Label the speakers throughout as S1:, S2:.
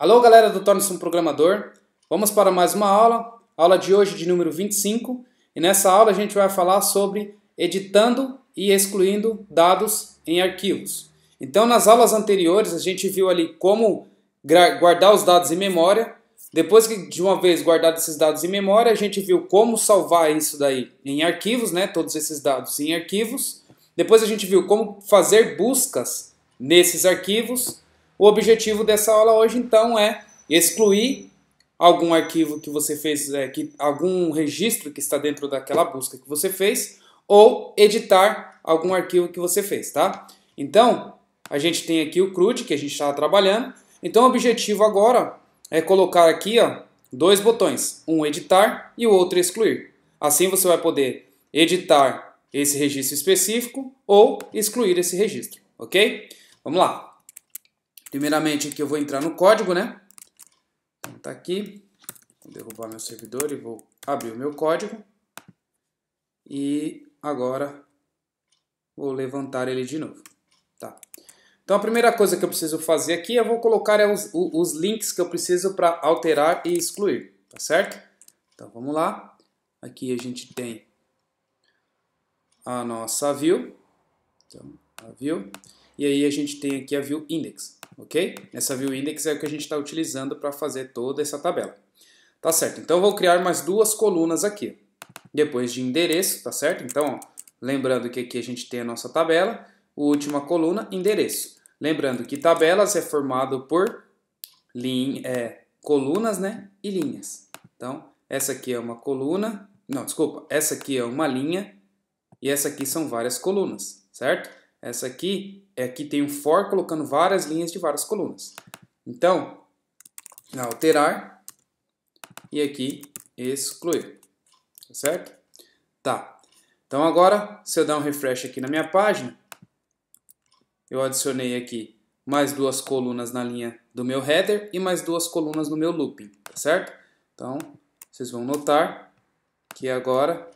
S1: Alô, galera do Torne-se um Programador. Vamos para mais uma aula, aula de hoje de número 25. E nessa aula a gente vai falar sobre editando e excluindo dados em arquivos. Então, nas aulas anteriores, a gente viu ali como guardar os dados em memória. Depois que de uma vez guardados esses dados em memória, a gente viu como salvar isso daí em arquivos, né? Todos esses dados em arquivos. Depois a gente viu como fazer buscas nesses arquivos. O objetivo dessa aula hoje, então, é excluir algum arquivo que você fez, é, que, algum registro que está dentro daquela busca que você fez, ou editar algum arquivo que você fez, tá? Então, a gente tem aqui o CRUD que a gente estava trabalhando. Então, o objetivo agora é colocar aqui ó, dois botões, um editar e o outro excluir. Assim você vai poder editar esse registro específico ou excluir esse registro, ok? Vamos lá. Primeiramente aqui eu vou entrar no código, né? Então, tá aqui. Vou derrubar meu servidor e vou abrir o meu código. E agora vou levantar ele de novo. Tá. Então a primeira coisa que eu preciso fazer aqui, eu vou colocar é os, os links que eu preciso para alterar e excluir, tá certo? Então vamos lá. Aqui a gente tem a nossa view. Então, a view. E aí a gente tem aqui a view index ok? Essa view index é o que a gente está utilizando para fazer toda essa tabela. Tá certo, então eu vou criar mais duas colunas aqui. Depois de endereço, tá certo? Então, ó, lembrando que aqui a gente tem a nossa tabela, última coluna, endereço. Lembrando que tabelas é formado por lin- é, colunas né, e linhas. Então, essa aqui é uma coluna, não, desculpa, essa aqui é uma linha e essa aqui são várias colunas, certo? Essa aqui é que tem um for colocando várias linhas de várias colunas. Então, alterar e aqui excluir, tá certo? Tá. Então agora, se eu dar um refresh aqui na minha página, eu adicionei aqui mais duas colunas na linha do meu header e mais duas colunas no meu looping, tá certo? Então, vocês vão notar que agora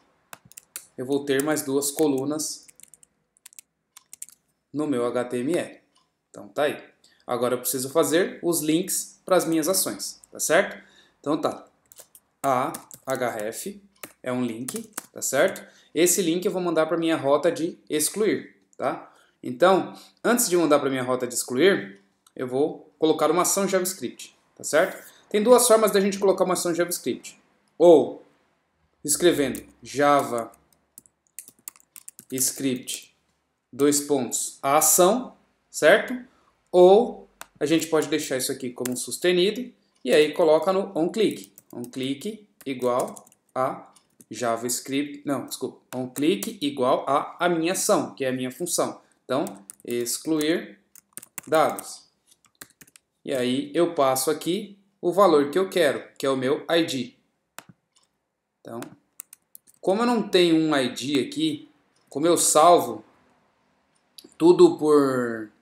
S1: eu vou ter mais duas colunas no meu HTML. Então tá aí. Agora eu preciso fazer os links para as minhas ações, tá certo? Então tá. A href é um link, tá certo? Esse link eu vou mandar para minha rota de excluir, tá? Então, antes de mandar para minha rota de excluir, eu vou colocar uma ação JavaScript, tá certo? Tem duas formas da gente colocar uma ação JavaScript. Ou escrevendo java script dois pontos, a ação, certo? Ou a gente pode deixar isso aqui como um sustenido e aí coloca no onClick. onClick igual a JavaScript, não, desculpa, onClick igual a a minha ação, que é a minha função. Então, excluir dados. E aí eu passo aqui o valor que eu quero, que é o meu ID. Então, como eu não tenho um ID aqui, como eu salvo tudo por.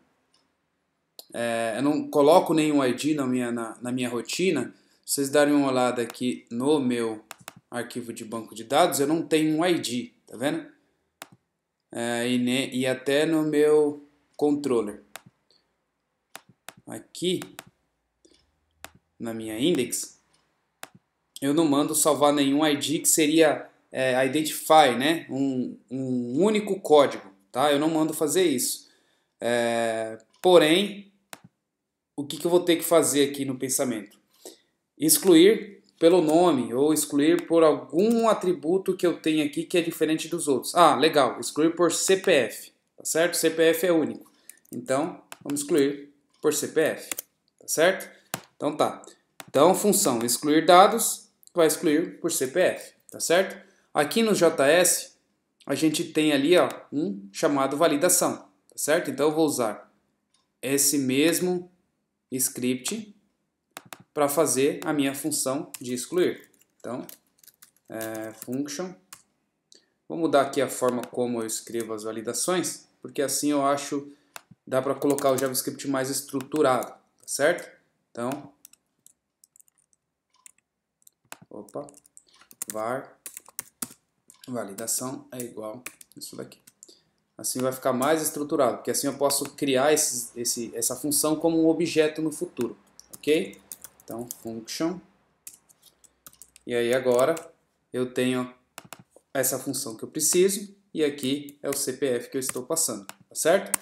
S1: É, eu não coloco nenhum ID na minha, na, na minha rotina. Se vocês darem uma olhada aqui no meu arquivo de banco de dados, eu não tenho um ID, tá vendo? É, e, ne, e até no meu controller. Aqui, na minha index, eu não mando salvar nenhum ID que seria é, identify, né? Um, um único código tá? Eu não mando fazer isso. É, porém, o que, que eu vou ter que fazer aqui no pensamento? Excluir pelo nome ou excluir por algum atributo que eu tenho aqui que é diferente dos outros. Ah, legal, excluir por CPF, tá certo? CPF é único. Então, vamos excluir por CPF, tá certo? Então tá. Então, função excluir dados vai excluir por CPF, tá certo? Aqui no JS, a gente tem ali ó, um chamado validação, tá certo? Então eu vou usar esse mesmo script para fazer a minha função de excluir. Então, é, function. Vou mudar aqui a forma como eu escrevo as validações, porque assim eu acho dá para colocar o JavaScript mais estruturado, tá certo? Então, opa, var validação é igual isso daqui. Assim vai ficar mais estruturado, porque assim eu posso criar esse, esse, essa função como um objeto no futuro, ok? Então, function. E aí agora eu tenho essa função que eu preciso e aqui é o CPF que eu estou passando, tá certo?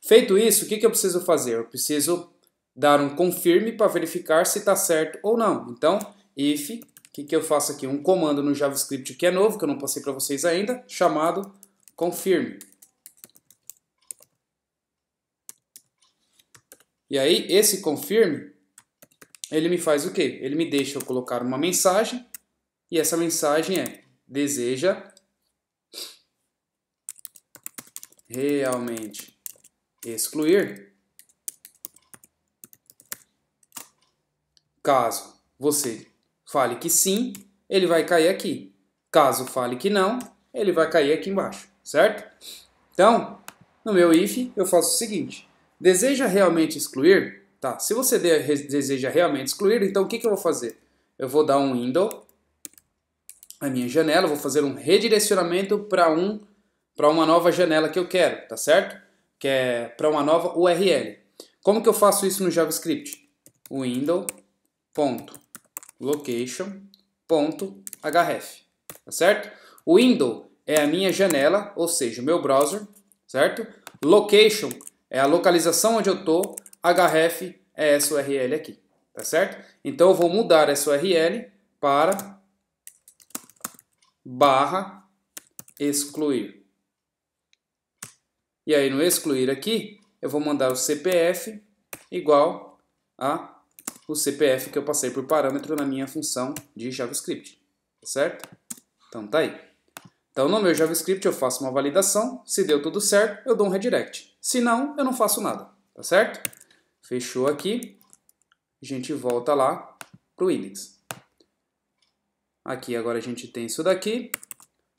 S1: Feito isso, o que, que eu preciso fazer? Eu preciso dar um confirm para verificar se está certo ou não. Então, if que, que eu faço aqui? Um comando no JavaScript que é novo, que eu não passei para vocês ainda, chamado confirm. E aí, esse confirm, ele me faz o quê? Ele me deixa eu colocar uma mensagem, e essa mensagem é, deseja realmente excluir caso você fale que sim, ele vai cair aqui. Caso fale que não, ele vai cair aqui embaixo, certo? Então, no meu if, eu faço o seguinte. Deseja realmente excluir? Tá, se você deseja realmente excluir, então o que, que eu vou fazer? Eu vou dar um window, a minha janela, vou fazer um redirecionamento para um, uma nova janela que eu quero, tá certo? Que é para uma nova URL. Como que eu faço isso no JavaScript? Window, ponto location.href, tá certo? O window é a minha janela, ou seja, o meu browser, certo? Location é a localização onde eu tô, href é essa URL aqui, tá certo? Então eu vou mudar essa URL para barra excluir. E aí no excluir aqui, eu vou mandar o CPF igual a o CPF que eu passei por parâmetro na minha função de JavaScript, tá certo? Então tá aí. Então no meu JavaScript eu faço uma validação, se deu tudo certo, eu dou um redirect. Se não, eu não faço nada, tá certo? Fechou aqui, a gente volta lá para o index. Aqui agora a gente tem isso daqui,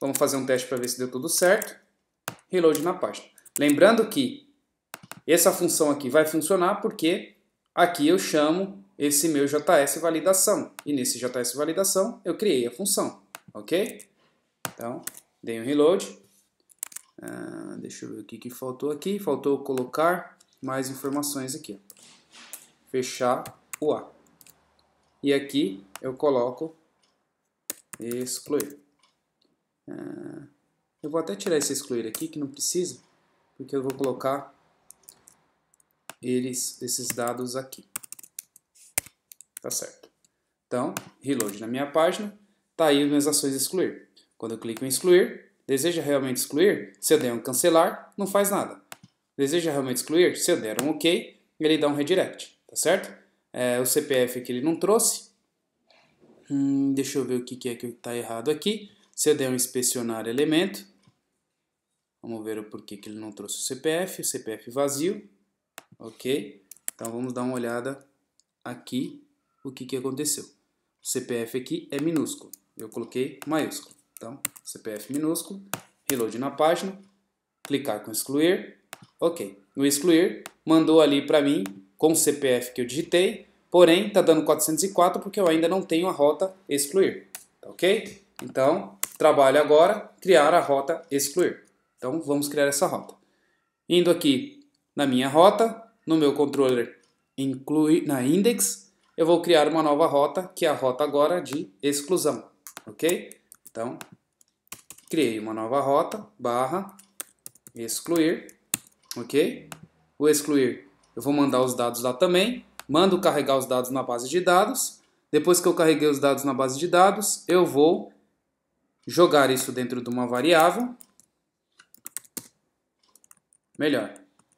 S1: vamos fazer um teste para ver se deu tudo certo, reload na página. Lembrando que essa função aqui vai funcionar porque Aqui eu chamo esse meu JS validação. E nesse JS validação eu criei a função, ok? Então, dei um reload. Ah, deixa eu ver o que, que faltou aqui. Faltou colocar mais informações aqui. Fechar o A. E aqui eu coloco excluir. Ah, eu vou até tirar esse excluir aqui, que não precisa, porque eu vou colocar eles, esses dados aqui. Tá certo. Então, reload na minha página, tá aí minhas ações excluir. Quando eu clico em excluir, deseja realmente excluir? Se eu der um cancelar, não faz nada. Deseja realmente excluir? Se eu der um OK, ele dá um redirect, tá certo? É, o CPF que ele não trouxe. Hum, deixa eu ver o que, que é que está errado aqui. Se eu der um inspecionar elemento, vamos ver o porquê que ele não trouxe o CPF, o CPF vazio ok? Então vamos dar uma olhada aqui o que, que aconteceu. O CPF aqui é minúsculo, eu coloquei maiúsculo. Então, CPF minúsculo, reload na página, clicar com excluir, ok. No excluir, mandou ali para mim com o CPF que eu digitei, porém está dando 404 porque eu ainda não tenho a rota excluir, tá ok? Então, trabalho agora, criar a rota excluir. Então, vamos criar essa rota. Indo aqui na minha rota, no meu controller inclui na index, eu vou criar uma nova rota, que é a rota agora de exclusão, ok? Então, criei uma nova rota, barra, excluir, ok? O excluir, eu vou mandar os dados lá também, mando carregar os dados na base de dados, depois que eu carreguei os dados na base de dados, eu vou jogar isso dentro de uma variável, melhor,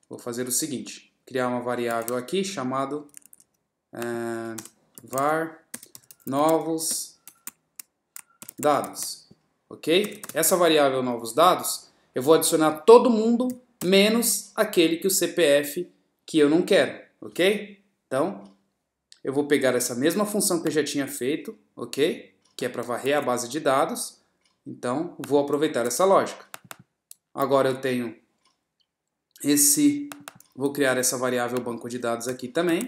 S1: vou fazer o seguinte, criar uma variável aqui chamado é, var novos dados, ok? Essa variável novos dados, eu vou adicionar todo mundo menos aquele que o CPF que eu não quero, ok? Então, eu vou pegar essa mesma função que eu já tinha feito, ok? Que é para varrer a base de dados. Então, vou aproveitar essa lógica. Agora eu tenho esse Vou criar essa variável banco de dados aqui também,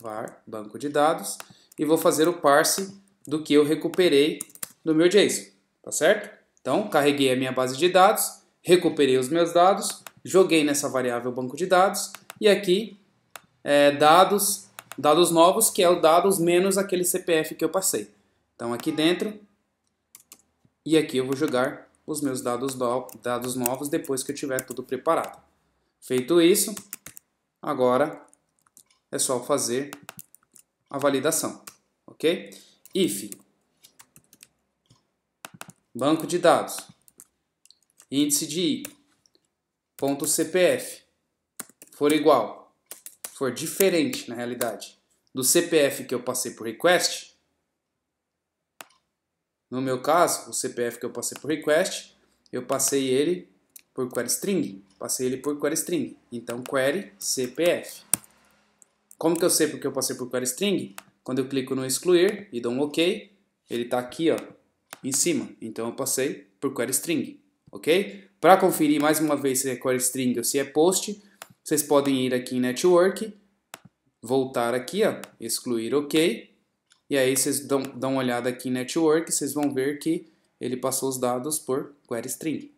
S1: var banco de dados, e vou fazer o parse do que eu recuperei do meu JSON, tá certo? Então, carreguei a minha base de dados, recuperei os meus dados, joguei nessa variável banco de dados, e aqui é, dados, dados novos, que é o dados menos aquele CPF que eu passei. Então, aqui dentro, e aqui eu vou jogar os meus dados, do, dados novos depois que eu tiver tudo preparado. Feito isso, agora é só fazer a validação, ok? If banco de dados, índice de i, ponto CPF, for igual, for diferente na realidade, do CPF que eu passei por request, no meu caso, o CPF que eu passei por request, eu passei ele por query string, passei ele por query string. Então, query CPF. Como que eu sei porque eu passei por query string? Quando eu clico no excluir e dou um OK, ele está aqui ó, em cima. Então, eu passei por query string, ok? Para conferir mais uma vez se é query string ou se é post, vocês podem ir aqui em network, voltar aqui, ó, excluir OK. E aí vocês dão, dão uma olhada aqui em network, vocês vão ver que ele passou os dados por query string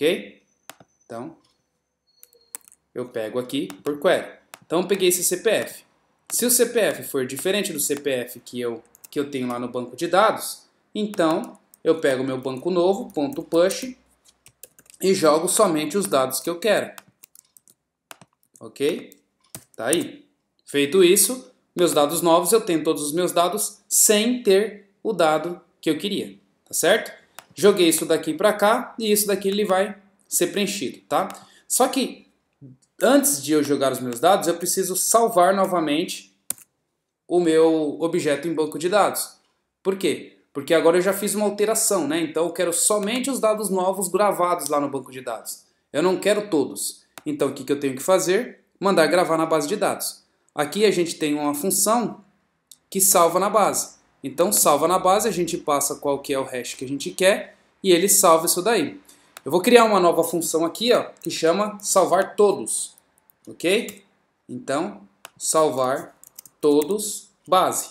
S1: ok? Então, eu pego aqui por query. Então, eu peguei esse CPF. Se o CPF for diferente do CPF que eu, que eu tenho lá no banco de dados, então eu pego meu banco novo, ponto push, e jogo somente os dados que eu quero. Ok? Tá aí. Feito isso, meus dados novos, eu tenho todos os meus dados sem ter o dado que eu queria. Tá certo? joguei isso daqui para cá e isso daqui ele vai ser preenchido, tá? Só que antes de eu jogar os meus dados, eu preciso salvar novamente o meu objeto em banco de dados. Por quê? Porque agora eu já fiz uma alteração, né? Então eu quero somente os dados novos gravados lá no banco de dados. Eu não quero todos. Então o que, que eu tenho que fazer? Mandar gravar na base de dados. Aqui a gente tem uma função que salva na base. Então, salva na base, a gente passa qual que é o hash que a gente quer e ele salva isso daí. Eu vou criar uma nova função aqui, ó, que chama salvar todos, ok? Então, salvar todos base.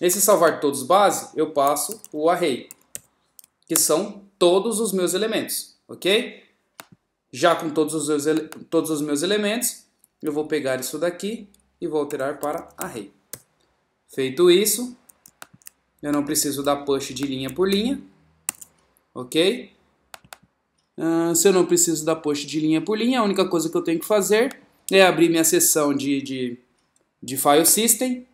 S1: Esse salvar todos base, eu passo o array, que são todos os meus elementos, ok? Já com todos os, meus, todos os meus elementos, eu vou pegar isso daqui e vou alterar para array. Feito isso, eu não preciso dar push de linha por linha, ok? Uh, se eu não preciso dar push de linha por linha, a única coisa que eu tenho que fazer é abrir minha seção de, de, de file system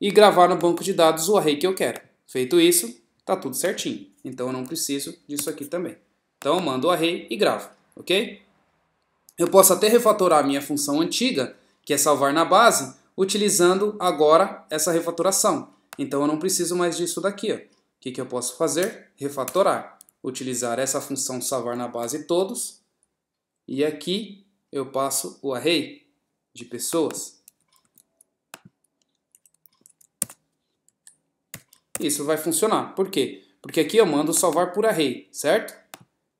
S1: e gravar no banco de dados o array que eu quero. Feito isso, está tudo certinho. Então eu não preciso disso aqui também. Então eu mando o array e gravo, ok? Eu posso até refatorar a minha função antiga, que é salvar na base, utilizando agora essa refatoração. Então eu não preciso mais disso daqui. O que, que eu posso fazer? Refatorar. Utilizar essa função salvar na base todos. E aqui eu passo o array de pessoas. Isso vai funcionar. Por quê? Porque aqui eu mando salvar por array, certo?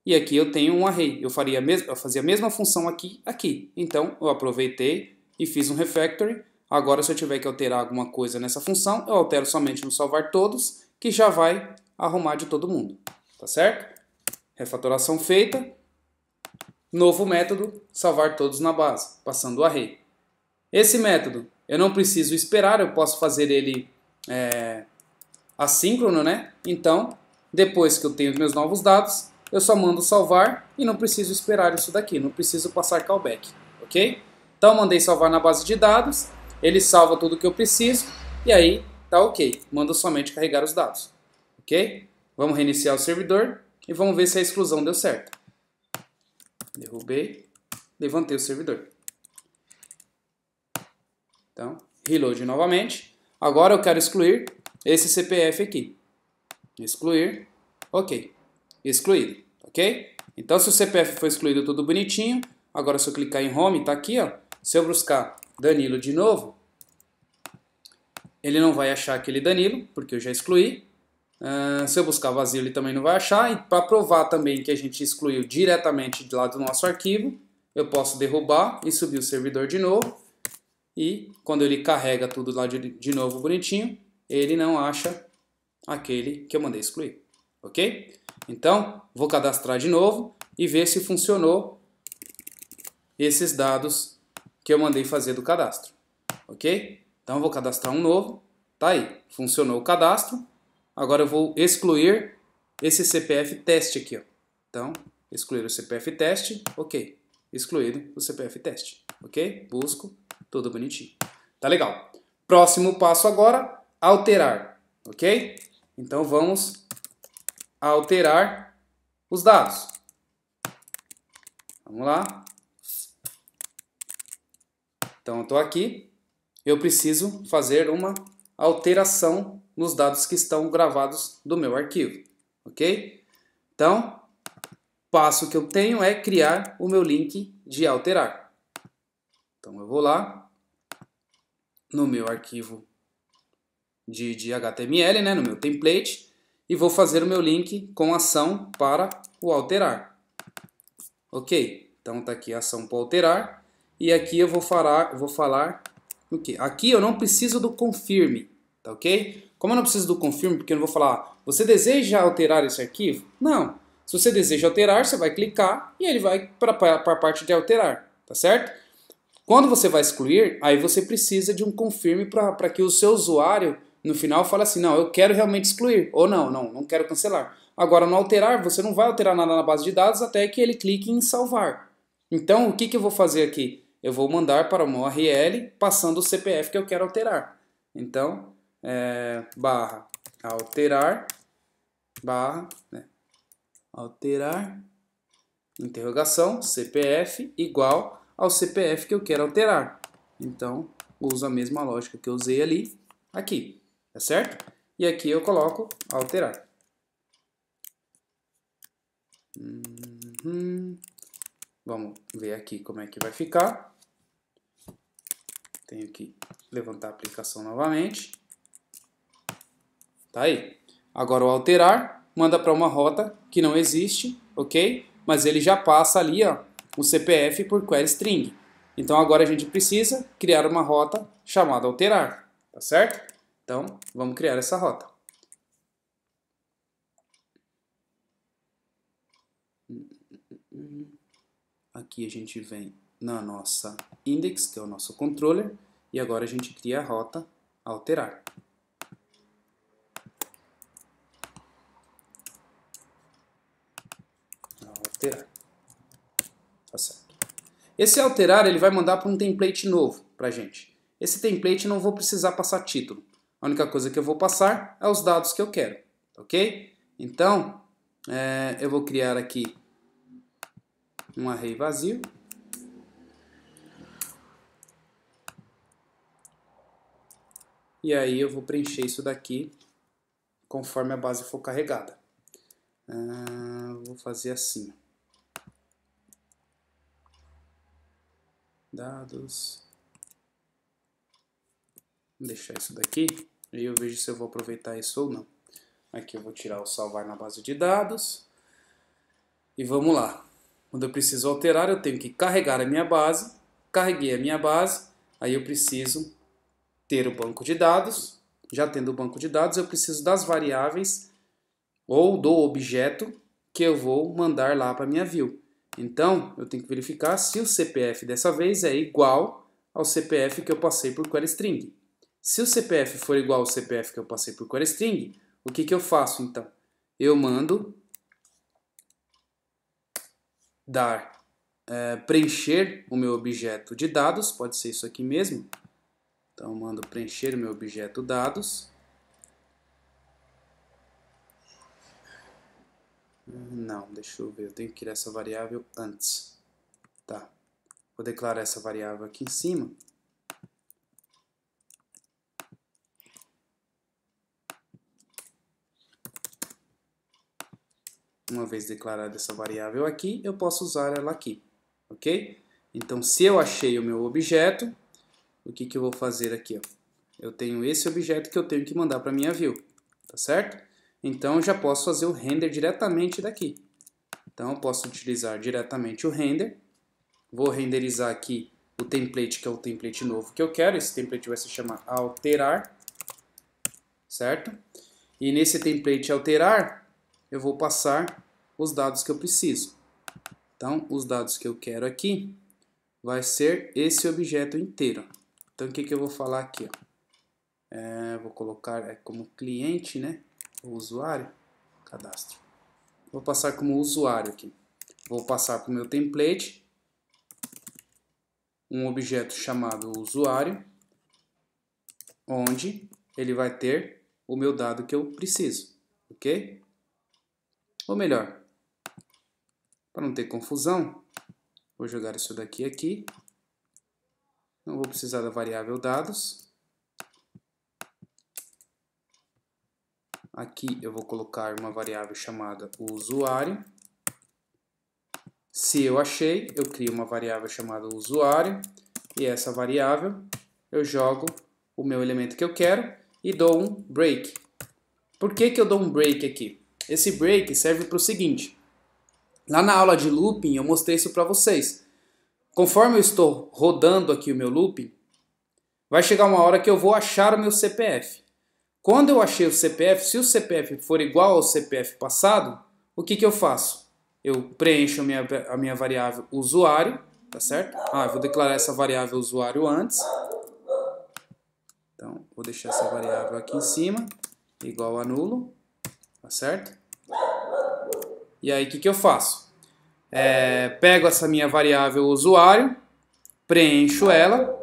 S1: E aqui eu tenho um array. Eu, faria a mesma, eu fazia a mesma função aqui, aqui. Então, eu aproveitei e fiz um refactoring Agora, se eu tiver que alterar alguma coisa nessa função, eu altero somente no salvar todos, que já vai arrumar de todo mundo. Tá certo? Refatoração feita. Novo método, salvar todos na base, passando o array. Esse método, eu não preciso esperar, eu posso fazer ele é, assíncrono, né? Então, depois que eu tenho meus novos dados, eu só mando salvar e não preciso esperar isso daqui, não preciso passar callback, ok? Então, mandei salvar na base de dados ele salva tudo que eu preciso e aí tá ok. Manda somente carregar os dados. Ok? Vamos reiniciar o servidor e vamos ver se a exclusão deu certo. Derrubei, levantei o servidor. Então, reload novamente. Agora eu quero excluir esse CPF aqui. Excluir, ok. Excluído, ok? Então, se o CPF foi excluído tudo bonitinho, agora se eu clicar em Home, tá aqui, ó. Se eu buscar Danilo de novo, ele não vai achar aquele Danilo, porque eu já excluí. Uh, se eu buscar vazio, ele também não vai achar. E para provar também que a gente excluiu diretamente de lá do nosso arquivo, eu posso derrubar e subir o servidor de novo. E quando ele carrega tudo lá de, de novo bonitinho, ele não acha aquele que eu mandei excluir. Ok? Então, vou cadastrar de novo e ver se funcionou esses dados que eu mandei fazer do cadastro, ok? Então eu vou cadastrar um novo, tá aí, funcionou o cadastro, agora eu vou excluir esse CPF teste aqui, ó. Então, excluir o CPF teste, ok, excluído o CPF teste, ok? Busco, tudo bonitinho. Tá legal. Próximo passo agora, alterar, ok? Então vamos alterar os dados. Vamos lá. Então, eu estou aqui, eu preciso fazer uma alteração nos dados que estão gravados do meu arquivo, ok? Então, passo que eu tenho é criar o meu link de alterar. Então, eu vou lá no meu arquivo de, de HTML, né, no meu template, e vou fazer o meu link com ação para o alterar. Ok, então está aqui a ação para alterar. E aqui eu vou falar, vou falar o quê? Aqui eu não preciso do confirme, tá ok? Como eu não preciso do confirme, porque eu não vou falar, você deseja alterar esse arquivo? Não. Se você deseja alterar, você vai clicar e ele vai para a parte de alterar, tá certo? Quando você vai excluir, aí você precisa de um confirme para que o seu usuário no final fale assim, não, eu quero realmente excluir, ou não, não, não quero cancelar. Agora, no alterar, você não vai alterar nada na base de dados até que ele clique em salvar. Então, o que, que eu vou fazer aqui? eu vou mandar para uma URL passando o CPF que eu quero alterar. Então, é, barra alterar, barra, né, alterar, interrogação, CPF igual ao CPF que eu quero alterar. Então, uso a mesma lógica que eu usei ali, aqui, tá certo? E aqui eu coloco alterar. Uhum. Vamos ver aqui como é que vai ficar. Tenho que levantar a aplicação novamente. Tá aí. Agora o alterar manda para uma rota que não existe, ok? Mas ele já passa ali ó, o CPF por query string. Então agora a gente precisa criar uma rota chamada alterar, tá certo? Então vamos criar essa rota. Aqui a gente vem na nossa index, que é o nosso controller, e agora a gente cria a rota alterar. Alterar. Tá certo. Esse alterar ele vai mandar para um template novo para gente. Esse template não vou precisar passar título. A única coisa que eu vou passar é os dados que eu quero, ok? Então, é, eu vou criar aqui um array vazio. E aí eu vou preencher isso daqui conforme a base for carregada. Ah, vou fazer assim. Dados. Vou deixar isso daqui. E eu vejo se eu vou aproveitar isso ou não. Aqui eu vou tirar o salvar na base de dados. E vamos lá. Quando eu preciso alterar, eu tenho que carregar a minha base. Carreguei a minha base. Aí eu preciso ter o banco de dados. Já tendo o banco de dados, eu preciso das variáveis ou do objeto que eu vou mandar lá para a minha view. Então, eu tenho que verificar se o CPF dessa vez é igual ao CPF que eu passei por queryString. Se o CPF for igual ao CPF que eu passei por queryString, o que, que eu faço então? Eu mando dar é, preencher o meu objeto de dados, pode ser isso aqui mesmo, então, mando preencher o meu objeto dados. Não, deixa eu ver, eu tenho que criar essa variável antes. Tá, vou declarar essa variável aqui em cima. Uma vez declarada essa variável aqui, eu posso usar ela aqui, ok? Então, se eu achei o meu objeto, o que, que eu vou fazer aqui? Ó? Eu tenho esse objeto que eu tenho que mandar para minha view, tá certo? Então eu já posso fazer o render diretamente daqui. Então eu posso utilizar diretamente o render. Vou renderizar aqui o template, que é o template novo que eu quero. Esse template vai se chamar alterar, certo? E nesse template alterar, eu vou passar os dados que eu preciso. Então, os dados que eu quero aqui vai ser esse objeto inteiro. Então o que, que eu vou falar aqui? Ó? É, vou colocar é, como cliente, né? O usuário, cadastro. Vou passar como usuário aqui. Vou passar para o meu template um objeto chamado usuário, onde ele vai ter o meu dado que eu preciso, ok? Ou melhor, para não ter confusão, vou jogar isso daqui aqui não vou precisar da variável dados. Aqui eu vou colocar uma variável chamada usuário. Se eu achei, eu crio uma variável chamada usuário. E essa variável eu jogo o meu elemento que eu quero e dou um break. Por que, que eu dou um break aqui? Esse break serve para o seguinte. Lá na aula de looping eu mostrei isso para vocês. Conforme eu estou rodando aqui o meu loop, vai chegar uma hora que eu vou achar o meu CPF. Quando eu achei o CPF, se o CPF for igual ao CPF passado, o que, que eu faço? Eu preencho a minha, a minha variável usuário, tá certo? Ah, eu vou declarar essa variável usuário antes. Então, vou deixar essa variável aqui em cima, igual a nulo, tá certo? E aí, o que, que eu faço? é, pego essa minha variável usuário, preencho ela,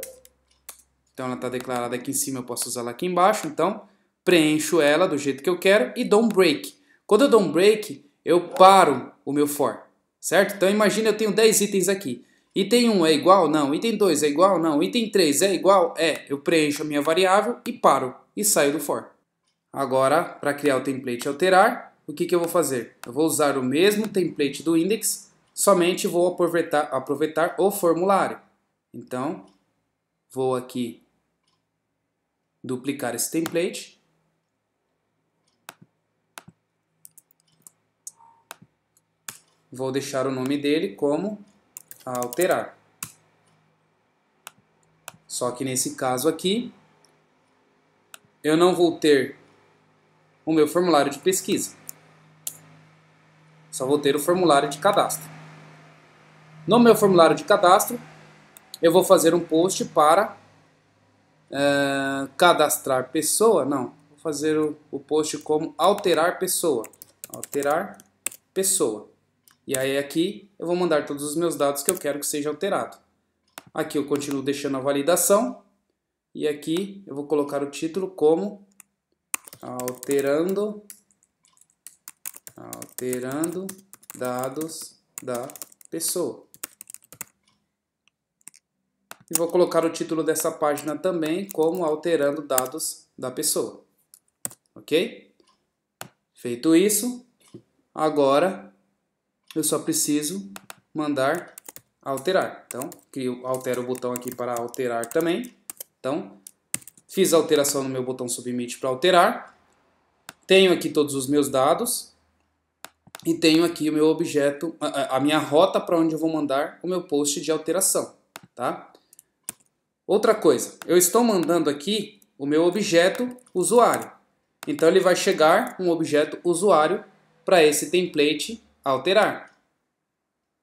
S1: então ela está declarada aqui em cima, eu posso usar ela aqui embaixo, então preencho ela do jeito que eu quero e dou um break. Quando eu dou um break, eu paro o meu for, certo? Então imagina eu tenho 10 itens aqui. Item 1 é igual? Não. Item 2 é igual? Não. Item 3 é igual? É. Eu preencho a minha variável e paro e saio do for. Agora, para criar o template e alterar, o que, que eu vou fazer? Eu vou usar o mesmo template do index, somente vou aproveitar, aproveitar o formulário. Então, vou aqui duplicar esse template. Vou deixar o nome dele como alterar. Só que nesse caso aqui, eu não vou ter o meu formulário de pesquisa. Só vou ter o formulário de cadastro. No meu formulário de cadastro, eu vou fazer um post para é, cadastrar pessoa. Não, vou fazer o, o post como alterar pessoa. Alterar pessoa. E aí aqui eu vou mandar todos os meus dados que eu quero que seja alterado. Aqui eu continuo deixando a validação. E aqui eu vou colocar o título como alterando alterando dados da pessoa. E vou colocar o título dessa página também como alterando dados da pessoa. Ok? Feito isso, agora eu só preciso mandar alterar. Então, crio, altero o botão aqui para alterar também. Então, fiz a alteração no meu botão submit para alterar. Tenho aqui todos os meus dados. E tenho aqui o meu objeto, a, a minha rota para onde eu vou mandar o meu post de alteração. Tá? Outra coisa, eu estou mandando aqui o meu objeto usuário. Então ele vai chegar um objeto usuário para esse template alterar.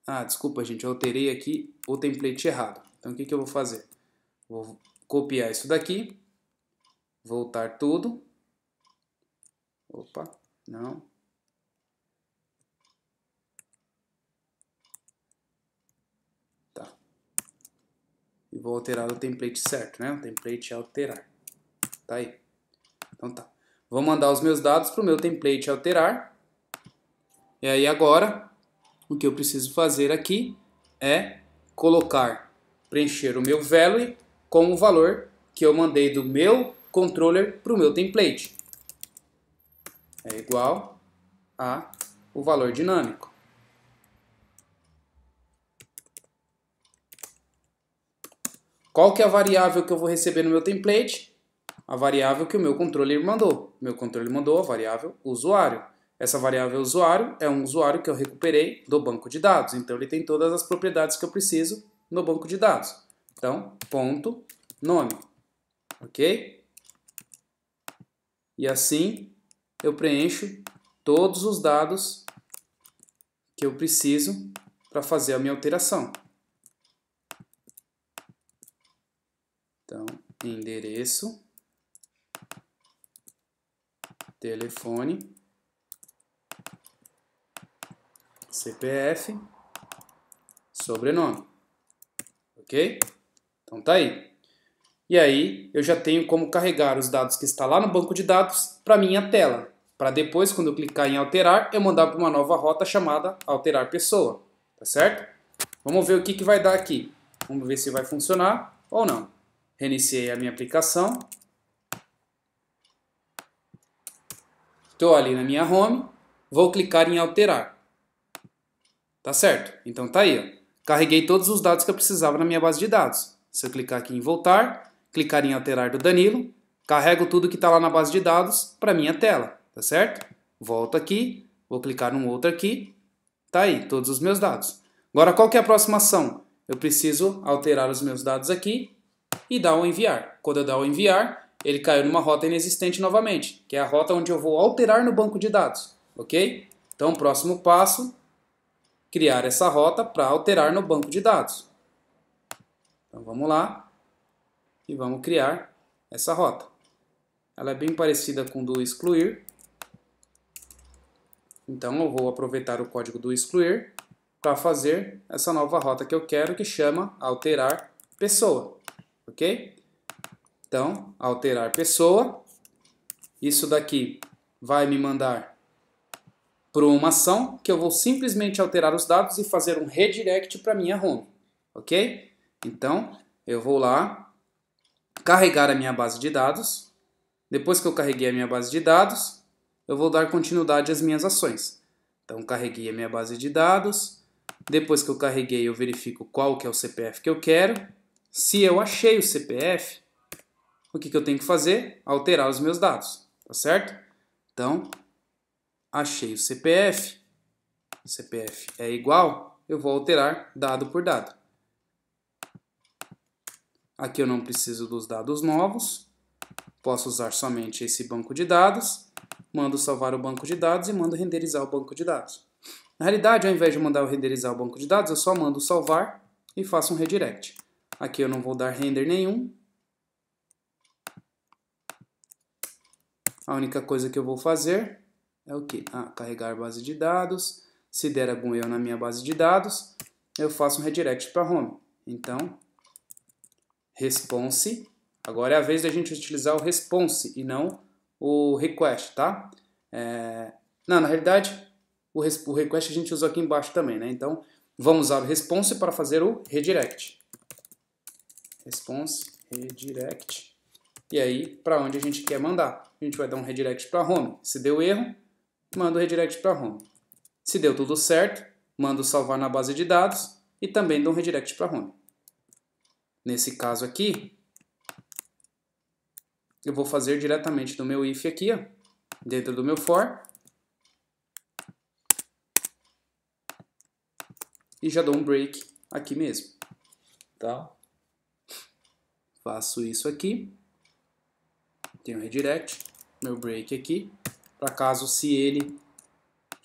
S1: Ah, desculpa gente, eu alterei aqui o template errado. Então o que, que eu vou fazer? Vou copiar isso daqui, voltar tudo. Opa, não. vou alterar o template certo, né? O template é alterar. Tá aí. Então tá. Vou mandar os meus dados para o meu template alterar. E aí agora, o que eu preciso fazer aqui é colocar, preencher o meu value com o valor que eu mandei do meu controller para o meu template. É igual a o valor dinâmico. Qual que é a variável que eu vou receber no meu template? A variável que o meu controle mandou. Meu controle mandou a variável usuário. Essa variável usuário é um usuário que eu recuperei do banco de dados. Então, ele tem todas as propriedades que eu preciso no banco de dados. Então, ponto, nome. Ok? E assim, eu preencho todos os dados que eu preciso para fazer a minha alteração. Então, endereço, telefone, CPF, sobrenome. Ok? Então tá aí. E aí eu já tenho como carregar os dados que está lá no banco de dados para minha tela, para depois, quando eu clicar em alterar, eu mandar para uma nova rota chamada alterar pessoa, tá certo? Vamos ver o que, que vai dar aqui. Vamos ver se vai funcionar ou não. Reiniciei a minha aplicação. Estou ali na minha home. Vou clicar em alterar. Tá certo? Então tá aí. Ó. Carreguei todos os dados que eu precisava na minha base de dados. Se eu clicar aqui em voltar, clicar em alterar do Danilo, carrego tudo que está lá na base de dados para minha tela. Tá certo? Volto aqui, vou clicar num outro aqui. Tá aí, todos os meus dados. Agora, qual que é a próxima ação? Eu preciso alterar os meus dados aqui e dá o enviar. Quando eu dar o enviar, ele caiu numa rota inexistente novamente, que é a rota onde eu vou alterar no banco de dados, ok? Então, próximo passo, criar essa rota para alterar no banco de dados. Então, vamos lá e vamos criar essa rota. Ela é bem parecida com do excluir. Então, eu vou aproveitar o código do excluir para fazer essa nova rota que eu quero, que chama alterar pessoa ok? Então, alterar pessoa. Isso daqui vai me mandar para uma ação que eu vou simplesmente alterar os dados e fazer um redirect para minha home, ok? Então, eu vou lá carregar a minha base de dados. Depois que eu carreguei a minha base de dados, eu vou dar continuidade às minhas ações. Então, carreguei a minha base de dados. Depois que eu carreguei, eu verifico qual que é o CPF que eu quero. Se eu achei o CPF, o que, que eu tenho que fazer? Alterar os meus dados, tá certo? Então, achei o CPF, o CPF é igual, eu vou alterar dado por dado. Aqui eu não preciso dos dados novos, posso usar somente esse banco de dados, mando salvar o banco de dados e mando renderizar o banco de dados. Na realidade, ao invés de mandar eu renderizar o banco de dados, eu só mando salvar e faço um redirect. Aqui eu não vou dar render nenhum. A única coisa que eu vou fazer é o que? Ah, carregar base de dados. Se der algum erro na minha base de dados, eu faço um redirect para home. Então, response. Agora é a vez da gente utilizar o response e não o request, tá? É... Não, na realidade, o, request a gente usou aqui embaixo também, né? Então, vamos usar o response para fazer o redirect response redirect. E aí, para onde a gente quer mandar? A gente vai dar um redirect para home. Se deu erro, manda o redirect para home. Se deu tudo certo, mando salvar na base de dados e também dou um redirect para home. Nesse caso aqui, eu vou fazer diretamente do meu if aqui, ó, dentro do meu for, e já dou um break aqui mesmo. Tá? faço isso aqui, tenho redirect, meu break aqui, para caso se ele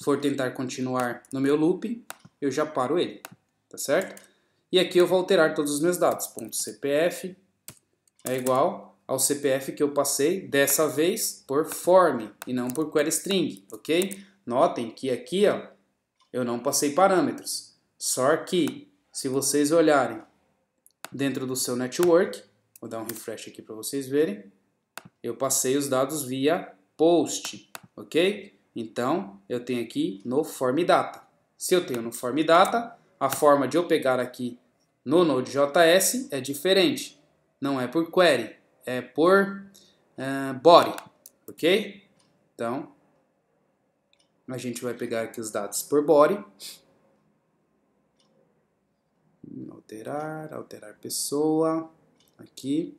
S1: for tentar continuar no meu loop, eu já paro ele, tá certo? E aqui eu vou alterar todos os meus dados, ponto .cpf é igual ao CPF que eu passei, dessa vez por form e não por query string, ok? Notem que aqui ó, eu não passei parâmetros, só que se vocês olharem dentro do seu network, Vou dar um refresh aqui para vocês verem. Eu passei os dados via post, ok? Então, eu tenho aqui no form data. Se eu tenho no form data, a forma de eu pegar aqui no Node.js é diferente. Não é por query, é por uh, body, ok? Então, a gente vai pegar aqui os dados por body. Alterar, alterar pessoa. Aqui,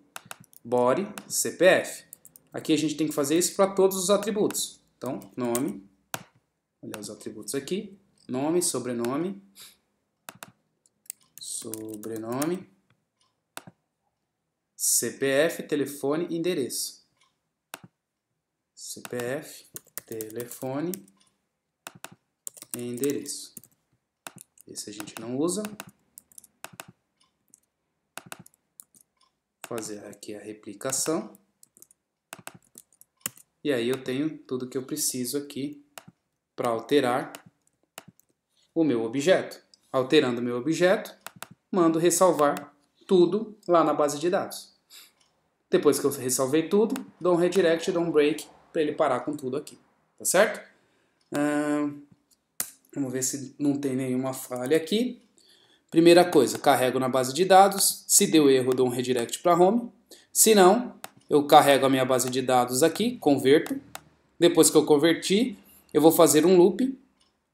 S1: body, CPF. Aqui a gente tem que fazer isso para todos os atributos. Então, nome, olhar os atributos aqui, nome, sobrenome, sobrenome, CPF, telefone, endereço. CPF, telefone, endereço. Esse a gente não usa. fazer aqui a replicação. E aí eu tenho tudo que eu preciso aqui para alterar o meu objeto. Alterando o meu objeto, mando ressalvar tudo lá na base de dados. Depois que eu ressalvei tudo, dou um redirect, dou um break para ele parar com tudo aqui. Tá certo? vamos ver se não tem nenhuma falha aqui. Primeira coisa, carrego na base de dados. Se deu erro, dou um redirect para home. Se não, eu carrego a minha base de dados aqui, converto. Depois que eu converti, eu vou fazer um loop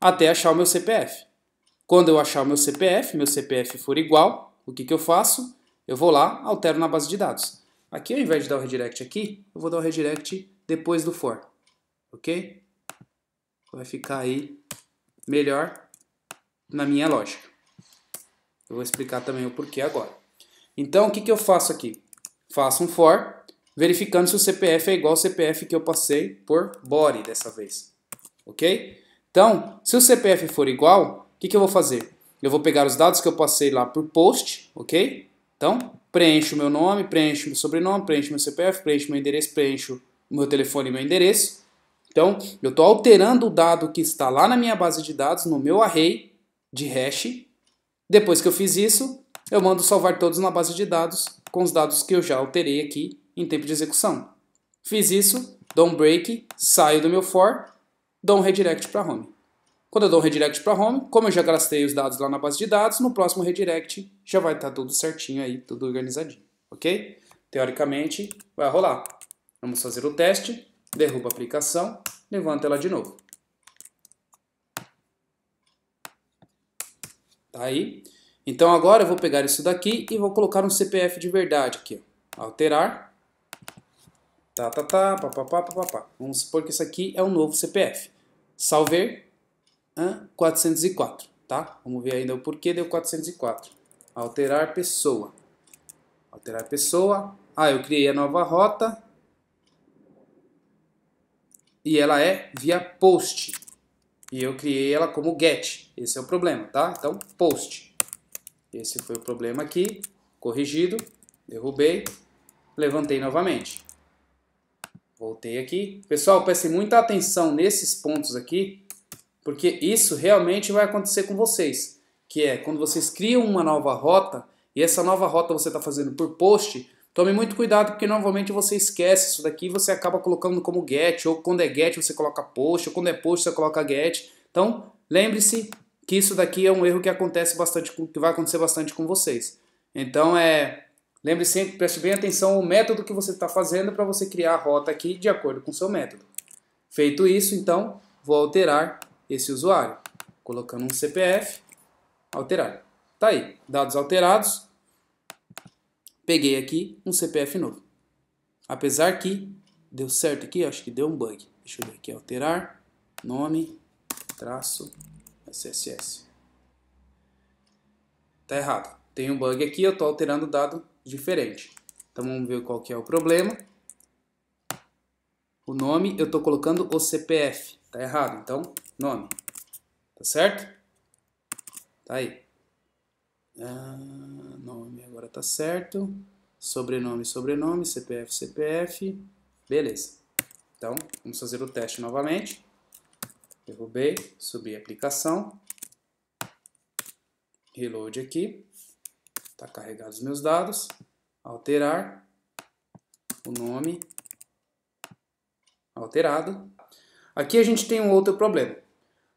S1: até achar o meu CPF. Quando eu achar o meu CPF, meu CPF for igual, o que, que eu faço? Eu vou lá, altero na base de dados. Aqui, ao invés de dar o redirect aqui, eu vou dar o redirect depois do for. Ok? Vai ficar aí melhor na minha lógica. Eu vou explicar também o porquê agora. Então, o que, que eu faço aqui? Faço um for, verificando se o CPF é igual ao CPF que eu passei por body dessa vez. Ok? Então, se o CPF for igual, o que, que eu vou fazer? Eu vou pegar os dados que eu passei lá por post, ok? Então, preencho meu nome, preencho meu sobrenome, preencho meu CPF, preencho meu endereço, preencho meu telefone e meu endereço. Então, eu estou alterando o dado que está lá na minha base de dados, no meu array de hash, depois que eu fiz isso, eu mando salvar todos na base de dados com os dados que eu já alterei aqui em tempo de execução. Fiz isso, dou um break, saio do meu for, dou um redirect para home. Quando eu dou um redirect para home, como eu já gastei os dados lá na base de dados, no próximo redirect já vai estar tá tudo certinho aí, tudo organizadinho, ok? Teoricamente vai rolar. Vamos fazer o teste, derruba a aplicação, levanta ela de novo. Tá aí. Então agora eu vou pegar isso daqui e vou colocar um CPF de verdade aqui. Ó. Alterar. Tá, tá, tá, papapá, papapá. Vamos supor que isso aqui é um novo CPF. Salver hein, 404, tá? Vamos ver ainda o porquê deu 404. Alterar pessoa. Alterar pessoa. Ah, eu criei a nova rota. E ela é via post. E eu criei ela como get. Esse é o problema, tá? Então, post. Esse foi o problema aqui. Corrigido. Derrubei. Levantei novamente. Voltei aqui. Pessoal, prestem muita atenção nesses pontos aqui, porque isso realmente vai acontecer com vocês. Que é, quando vocês criam uma nova rota, e essa nova rota você está fazendo por post, Tome muito cuidado, porque normalmente você esquece isso daqui e você acaba colocando como get, ou quando é get você coloca post, ou quando é post você coloca get. Então, lembre-se que isso daqui é um erro que acontece bastante, que vai acontecer bastante com vocês. Então, é, lembre sempre, preste bem atenção ao método que você está fazendo para você criar a rota aqui de acordo com o seu método. Feito isso, então, vou alterar esse usuário, colocando um CPF, alterar. Tá aí, dados alterados, peguei aqui um CPF novo. Apesar que deu certo aqui, acho que deu um bug. Deixa eu ver aqui, alterar, nome, traço, SSS. Tá errado. Tem um bug aqui, eu tô alterando dado diferente. Então vamos ver qual que é o problema. O nome, eu tô colocando o CPF. Tá errado, então, nome. Tá certo? Tá aí. Ah, nome agora tá certo. Sobrenome, sobrenome, CPF, CPF. Beleza. Então, vamos fazer o teste novamente. Derrubei, subi a aplicação. Reload aqui. Está carregado os meus dados. Alterar. O nome. Alterado. Aqui a gente tem um outro problema.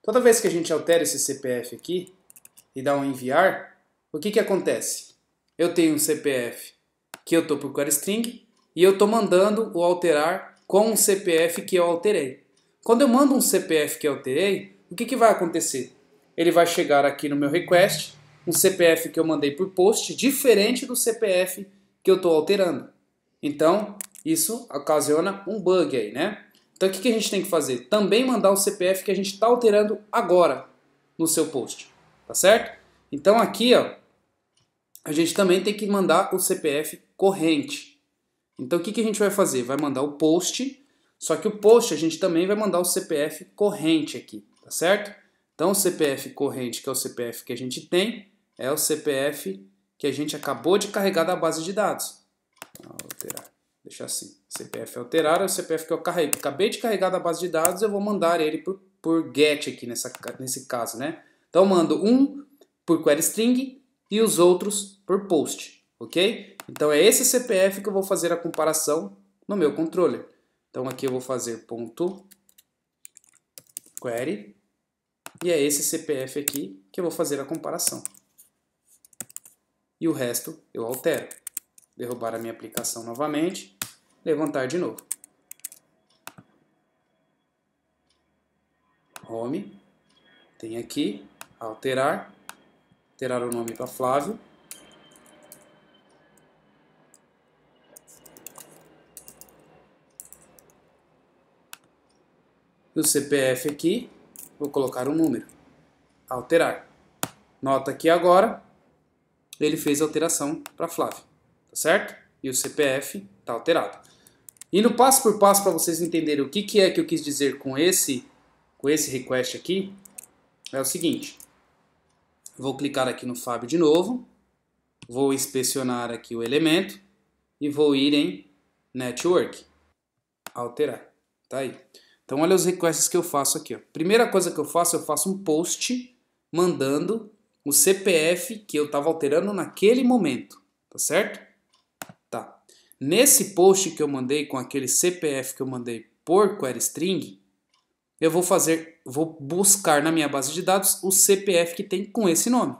S1: Toda vez que a gente altera esse CPF aqui e dá um enviar, o que, que acontece? Eu tenho um CPF que eu estou por string e eu estou mandando o alterar com um CPF que eu alterei. Quando eu mando um CPF que eu alterei, o que, que vai acontecer? Ele vai chegar aqui no meu request, um CPF que eu mandei por post, diferente do CPF que eu estou alterando. Então, isso ocasiona um bug aí, né? Então, o que, que a gente tem que fazer? Também mandar o CPF que a gente está alterando agora no seu post, tá certo? Então, aqui, ó, a gente também tem que mandar o CPF corrente. Então o que, que a gente vai fazer? Vai mandar o post, só que o post a gente também vai mandar o CPF corrente aqui, tá certo? Então o CPF corrente, que é o CPF que a gente tem, é o CPF que a gente acabou de carregar da base de dados. Alterar. Deixar assim. CPF é alterar é o CPF que eu carreguei. acabei de carregar da base de dados, eu vou mandar ele por, por get aqui nessa, nesse caso, né? Então eu mando um por query string e os outros por post, ok? Então é esse CPF que eu vou fazer a comparação no meu controller. Então aqui eu vou fazer ponto query e é esse CPF aqui que eu vou fazer a comparação. E o resto eu altero. Derrubar a minha aplicação novamente, levantar de novo. Home, tem aqui, alterar, alterar o nome para Flávio. E o CPF aqui, vou colocar um número. Alterar. Nota que agora ele fez a alteração para Flávio, tá certo? E o CPF está alterado. E no passo por passo, para vocês entenderem o que, que é que eu quis dizer com esse, com esse request aqui, é o seguinte. Vou clicar aqui no Fábio de novo. Vou inspecionar aqui o elemento e vou ir em Network. Alterar. Tá aí. Então, olha os requests que eu faço aqui. Ó. Primeira coisa que eu faço, eu faço um post mandando o CPF que eu estava alterando naquele momento. Tá certo? Tá. Nesse post que eu mandei, com aquele CPF que eu mandei por query string, eu vou fazer, vou buscar na minha base de dados o CPF que tem com esse nome.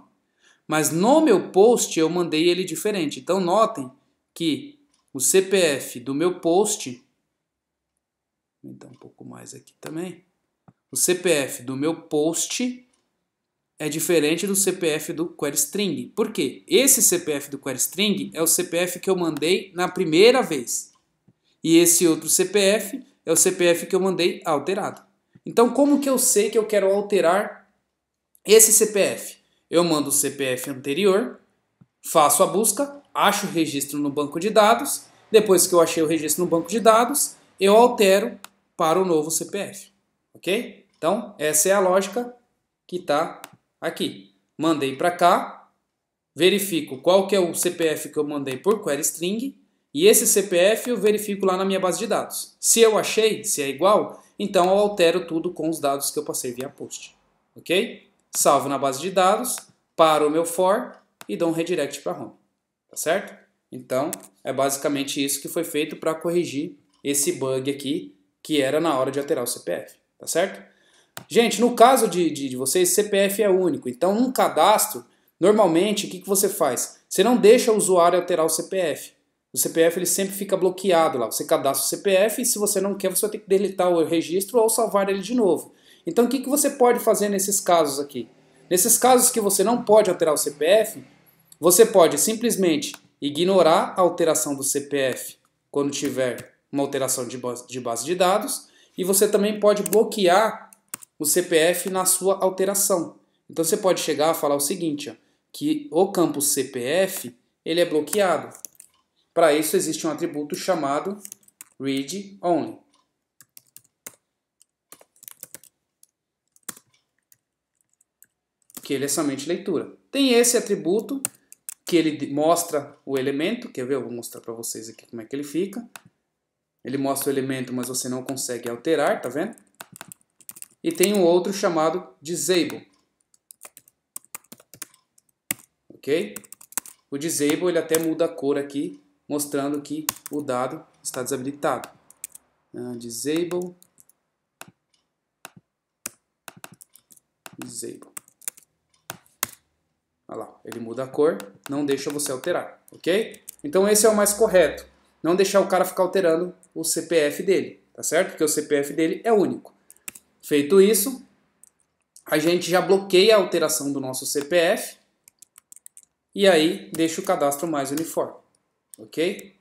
S1: Mas no meu post eu mandei ele diferente. Então notem que o CPF do meu post, então um pouco mais aqui também, o CPF do meu post é diferente do CPF do string. Por quê? Esse CPF do string é o CPF que eu mandei na primeira vez. E esse outro CPF é o CPF que eu mandei alterado. Então, como que eu sei que eu quero alterar esse CPF? Eu mando o CPF anterior, faço a busca, acho o registro no banco de dados. Depois que eu achei o registro no banco de dados, eu altero para o novo CPF. Ok? Então, essa é a lógica que está aqui. Mandei para cá, verifico qual que é o CPF que eu mandei por query string e esse CPF eu verifico lá na minha base de dados. Se eu achei, se é igual, então eu altero tudo com os dados que eu passei via post. Ok? Salvo na base de dados, paro o meu for e dou um redirect para home. Tá certo? Então é basicamente isso que foi feito para corrigir esse bug aqui que era na hora de alterar o CPF. Tá certo? Gente, no caso de, de, de vocês, CPF é único. Então, num cadastro, normalmente, o que, que você faz? Você não deixa o usuário alterar o CPF. O CPF ele sempre fica bloqueado lá. Você cadastra o CPF e se você não quer, você vai ter que deletar o registro ou salvar ele de novo. Então o que, que você pode fazer nesses casos aqui? Nesses casos que você não pode alterar o CPF, você pode simplesmente ignorar a alteração do CPF quando tiver uma alteração de base de dados e você também pode bloquear o CPF na sua alteração. Então você pode chegar a falar o seguinte, ó, que o campo CPF ele é bloqueado. Para isso, existe um atributo chamado readOnly. Que ele é somente leitura. Tem esse atributo que ele mostra o elemento. Quer ver? Eu vou mostrar para vocês aqui como é que ele fica. Ele mostra o elemento, mas você não consegue alterar, tá vendo? E tem um outro chamado disable. Ok? O disable ele até muda a cor aqui mostrando que o dado está desabilitado. Ah, disable, disable. Olha lá, ele muda a cor, não deixa você alterar, ok? Então esse é o mais correto, não deixar o cara ficar alterando o CPF dele, tá certo? Porque o CPF dele é único. Feito isso, a gente já bloqueia a alteração do nosso CPF e aí deixa o cadastro mais uniforme. Ok?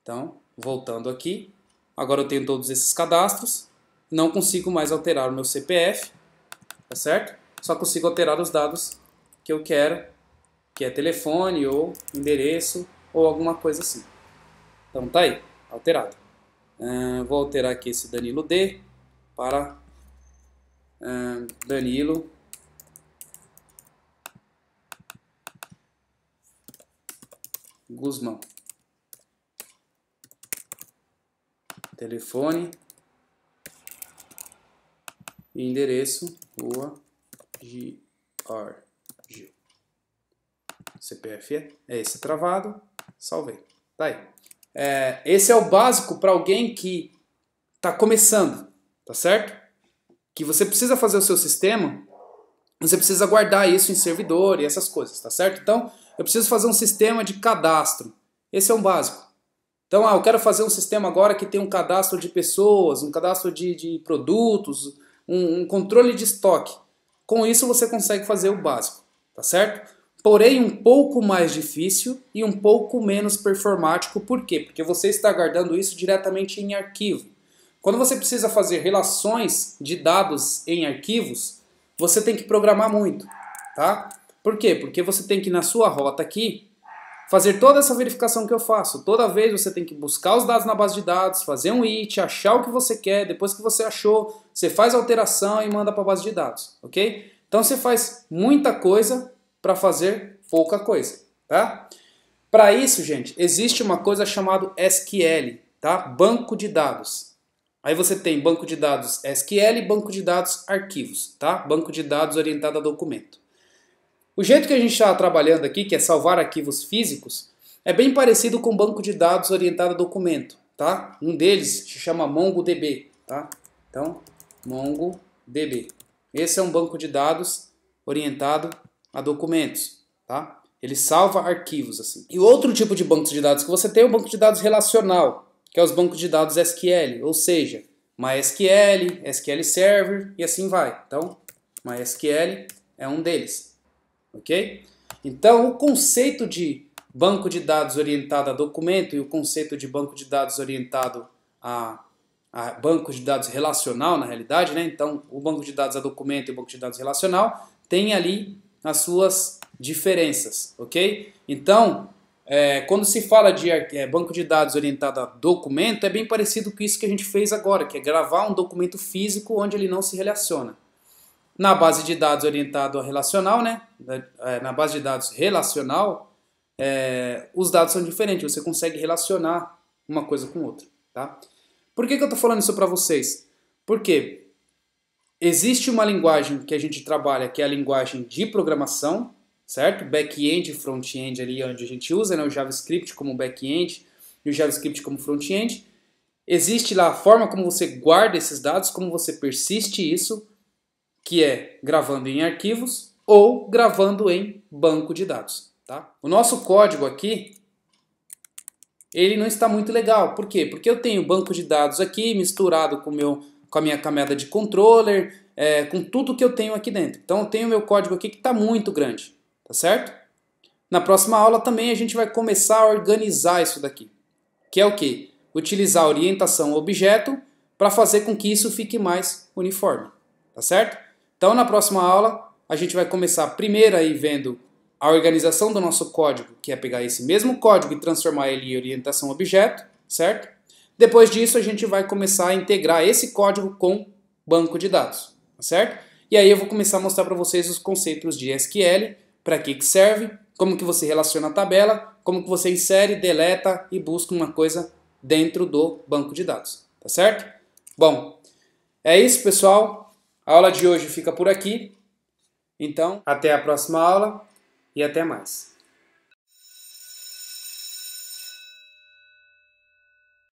S1: Então, voltando aqui, agora eu tenho todos esses cadastros, não consigo mais alterar o meu CPF, tá certo? Só consigo alterar os dados que eu quero, que é telefone ou endereço ou alguma coisa assim. Então tá aí, alterado. Uh, vou alterar aqui esse Danilo D para uh, Danilo Guzmão. Telefone e endereço Rua G.R.G. CPF é esse travado. Salvei. Tá aí. É, esse é o básico para alguém que está começando, tá certo? Que você precisa fazer o seu sistema, você precisa guardar isso em servidor e essas coisas, tá certo? Então, eu preciso fazer um sistema de cadastro. Esse é um básico. Então, ah, eu quero fazer um sistema agora que tem um cadastro de pessoas, um cadastro de, de produtos, um, um controle de estoque. Com isso você consegue fazer o básico, tá certo? Porém, um pouco mais difícil e um pouco menos performático. Por quê? Porque você está guardando isso diretamente em arquivo. Quando você precisa fazer relações de dados em arquivos, você tem que programar muito, tá? Por quê? Porque você tem que, na sua rota aqui, fazer toda essa verificação que eu faço. Toda vez você tem que buscar os dados na base de dados, fazer um IT, achar o que você quer, depois que você achou, você faz a alteração e manda para a base de dados, ok? Então você faz muita coisa para fazer pouca coisa, tá? Para isso, gente, existe uma coisa chamada SQL, tá? Banco de dados. Aí você tem banco de dados SQL e banco de dados arquivos, tá? Banco de dados orientado a documento. O jeito que a gente está trabalhando aqui, que é salvar arquivos físicos, é bem parecido com banco de dados orientado a documento, tá? Um deles se chama MongoDB, tá? Então, MongoDB. Esse é um banco de dados orientado a documentos, tá? Ele salva arquivos, assim. E outro tipo de banco de dados que você tem é o banco de dados relacional, que é os bancos de dados SQL, ou seja, MySQL, SQL Server e assim vai. Então, MySQL é um deles ok? Então, o conceito de banco de dados orientado a documento e o conceito de banco de dados orientado a, a banco de dados relacional, na realidade, né? Então, o banco de dados a documento e o banco de dados relacional tem ali as suas diferenças, ok? Então, é, quando se fala de é, banco de dados orientado a documento, é bem parecido com isso que a gente fez agora, que é gravar um documento físico onde ele não se relaciona. Na base de dados orientado a relacional, né? É, na base de dados relacional, é, os dados são diferentes, você consegue relacionar uma coisa com outra. Tá? Por que, que eu estou falando isso para vocês? Porque existe uma linguagem que a gente trabalha, que é a linguagem de programação, certo? Back-end, front-end ali onde a gente usa, né? O JavaScript como back-end e o JavaScript como front-end. Existe lá a forma como você guarda esses dados, como você persiste isso, que é gravando em arquivos ou gravando em banco de dados. Tá? O nosso código aqui ele não está muito legal. Por quê? Porque eu tenho banco de dados aqui misturado com, meu, com a minha camada de controller, é, com tudo que eu tenho aqui dentro. Então eu tenho meu código aqui que está muito grande, tá certo? Na próxima aula também a gente vai começar a organizar isso daqui, que é o quê? Utilizar a orientação objeto para fazer com que isso fique mais uniforme, tá certo? Então, na próxima aula, a gente vai começar primeiro aí vendo a organização do nosso código, que é pegar esse mesmo código e transformar ele em orientação objeto, certo? Depois disso, a gente vai começar a integrar esse código com banco de dados, tá certo? E aí eu vou começar a mostrar para vocês os conceitos de SQL, para que, que serve, como que você relaciona a tabela, como que você insere, deleta e busca uma coisa dentro do banco de dados, tá certo? Bom, é isso, pessoal. A aula de hoje fica por aqui. Então, até a próxima aula e até mais.